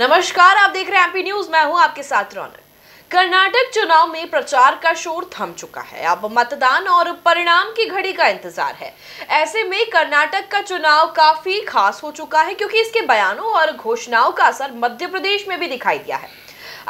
नमस्कार आप देख रहे हैं एमपी न्यूज मैं हूं आपके साथ रौनक कर्नाटक चुनाव में प्रचार का शोर थम चुका है अब मतदान और परिणाम की घड़ी का इंतजार है ऐसे में कर्नाटक का चुनाव काफी खास हो चुका है क्योंकि इसके बयानों और घोषणाओं का असर मध्य प्रदेश में भी दिखाई दिया है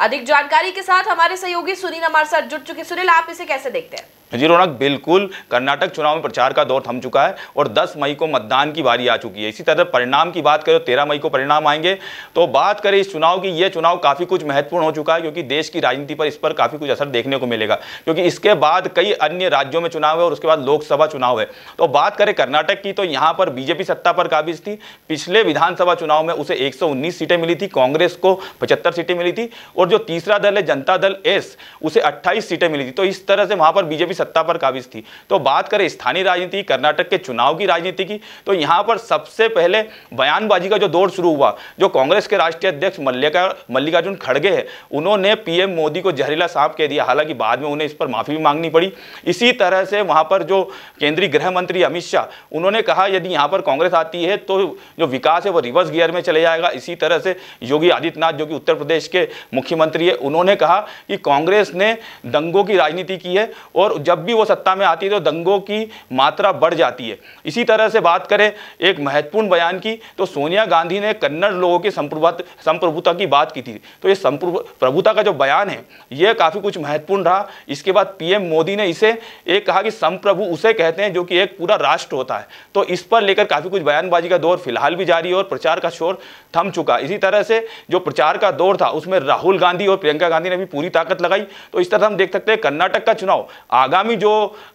अधिक जानकारी के साथ हमारे सहयोगी सुनील हमारे साथ जुट चुके सुनील आप इसे कैसे देखते हैं हाँ जी रौनक बिल्कुल कर्नाटक चुनाव में प्रचार का दौर थम चुका है और 10 मई को मतदान की बारी आ चुकी है इसी तरह परिणाम की बात करें तो तेरह मई को परिणाम आएंगे तो बात करें इस चुनाव की यह चुनाव काफ़ी कुछ महत्वपूर्ण हो चुका है क्योंकि देश की राजनीति पर इस पर काफ़ी कुछ असर देखने को मिलेगा क्योंकि इसके बाद कई अन्य राज्यों में चुनाव है और उसके बाद लोकसभा चुनाव है तो बात करें कर्नाटक की तो यहाँ पर बीजेपी सत्ता पर काबिज थी पिछले विधानसभा चुनाव में उसे एक सीटें मिली थी कांग्रेस को पचहत्तर सीटें मिली थी और और जो तीसरा दल है जनता दल एस उसे 28 सीटें मिली थी तो इस तरह से वहां पर बीजेपी सत्ता पर काबिज थी तो बात करें स्थानीय राजनीति कर्नाटक के चुनाव की राजनीति की तो यहां पर सबसे पहले बयानबाजी का जो दौर शुरू हुआ जो कांग्रेस के राष्ट्रीय अध्यक्ष मल्लिका मल्लिकार्जुन खड़गे है उन्होंने पीएम मोदी को जहरीला सांप कह दिया हालांकि बाद में उन्हें इस पर माफी भी मांगनी पड़ी इसी तरह से वहां पर जो केंद्रीय गृह मंत्री अमित शाह उन्होंने कहा यदि यहां पर कांग्रेस आती है तो जो विकास है वो रिवर्स गियर में चले जाएगा इसी तरह से योगी आदित्यनाथ जो कि उत्तर प्रदेश के मुख्यमंत्री मुख्यमंत्री है उन्होंने कहा कि कांग्रेस ने दंगों की राजनीति की है और जब भी वो सत्ता में आती है तो दंगों की मात्रा बढ़ जाती है इसी तरह से बात करें एक महत्वपूर्ण बयान की तो सोनिया गांधी ने कन्नड़ लोगों की संप्रभुता की बात की थी तो ये प्रभुता का जो बयान है यह काफ़ी कुछ महत्वपूर्ण रहा इसके बाद पीएम मोदी ने इसे एक कहा कि संप्रभु उसे कहते हैं जो कि एक पूरा राष्ट्र होता है तो इस पर लेकर काफ़ी कुछ बयानबाजी का दौर फिलहाल भी जारी है और प्रचार का शोर थम चुका इसी तरह से जो प्रचार का दौर था उसमें राहुल गांधी और प्रियंका गांधी ने भी पूरी ताकत लगाई तो इस तरह हम देख सकते हैं कर्नाटक का चुनाव आगामी जो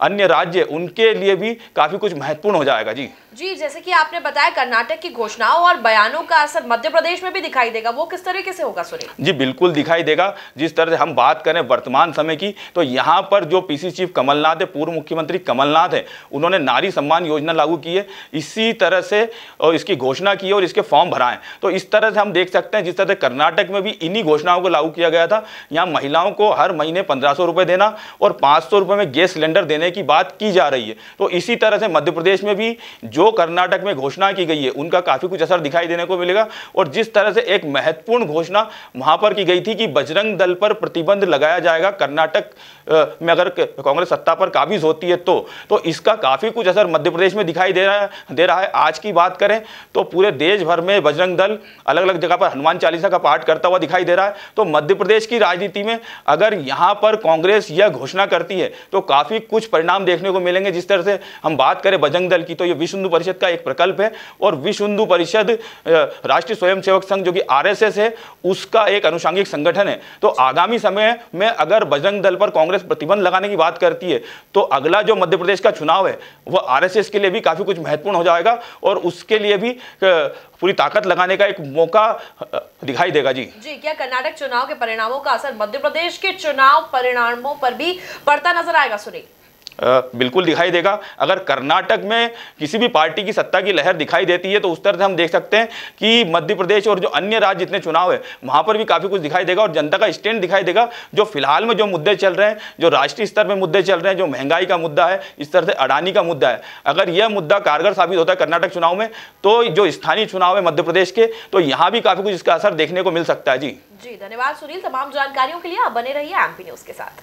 अन्य राज्य उनके लिए भी काफी कुछ महत्वपूर्ण हो जाएगा जी जी जैसे कि आपने बताया कर्नाटक की घोषणाओं और बयानों का असर मध्य प्रदेश में भी दिखाई देगा वो किस तरीके से होगा सुरेश जी बिल्कुल दिखाई देगा जिस तरह से हम बात करें वर्तमान समय की तो यहाँ पर जो पीसी चीफ कमलनाथ है पूर्व मुख्यमंत्री कमलनाथ है उन्होंने नारी सम्मान योजना लागू की है इसी तरह से इसकी घोषणा की है और इसके फॉर्म भराए तो इस तरह से हम देख सकते हैं जिस तरह कर्नाटक में भी इन्हीं घोषणाओं को लागू किया गया था यहाँ महिलाओं को हर महीने पंद्रह सौ रुपये देना और पाँच सौ रुपये में गैस सिलेंडर देने की बात की जा रही है तो इसी तरह से मध्य प्रदेश में भी जो कर्नाटक में घोषणा की गई है उनका काफ़ी कुछ असर दिखाई देने को मिलेगा और जिस तरह से एक महत्वपूर्ण घोषणा वहाँ पर की गई थी कि बजरंग दल पर प्रतिबंध लगाया जाएगा कर्नाटक में अगर कांग्रेस सत्ता पर काबिज होती है तो, तो इसका काफ़ी कुछ असर मध्य प्रदेश में दिखाई दे रहा है दे रहा है आज की बात करें तो पूरे देश भर में बजरंग दल अलग अलग जगह पर हनुमान चालीसा का पाठ करता हुआ दिखाई दे रहा है तो तो मध्य प्रदेश की राजनीति में अगर यहां पर कांग्रेस यह घोषणा करती है तो काफ़ी कुछ परिणाम देखने को मिलेंगे जिस तरह से हम बात करें बजरंग दल की तो यह विश्व हिंदू परिषद का एक प्रकल्प है और विश्व हिंदू परिषद राष्ट्रीय स्वयंसेवक संघ जो कि आरएसएस है उसका एक अनुषांगिक संगठन है तो आगामी समय में अगर बजरंग दल पर कांग्रेस प्रतिबंध लगाने की बात करती है तो अगला जो मध्य प्रदेश का चुनाव है वह आरएसएस के लिए भी काफ़ी कुछ महत्वपूर्ण हो जाएगा और उसके लिए भी पूरी ताकत लगाने का एक मौका दिखाई देगा जी जी क्या कर्नाटक चुनाव के परिणामों का असर मध्य प्रदेश के चुनाव परिणामों पर भी पड़ता नजर आएगा सुनील बिल्कुल दिखाई देगा अगर कर्नाटक में किसी भी पार्टी की सत्ता की लहर दिखाई देती है तो उस तरह से हम देख सकते हैं कि मध्य प्रदेश और जो अन्य राज्य जितने चुनाव है वहाँ पर भी काफ़ी कुछ दिखाई देगा और जनता का स्टैंड दिखाई देगा जो फिलहाल में जो मुद्दे चल रहे हैं जो राष्ट्रीय स्तर पर मुद्दे चल रहे हैं जो महंगाई का मुद्दा है इस तरह से अडानी का मुद्दा है अगर यह मुद्दा कारगर साबित होता है कर्नाटक चुनाव में तो जो स्थानीय चुनाव है मध्य प्रदेश के तो यहाँ भी काफ़ी कुछ इसका असर देखने को मिल सकता है जी जी धन्यवाद सुनील तमाम जानकारियों के लिए आप बने रहिए एमपी न्यूज़ के साथ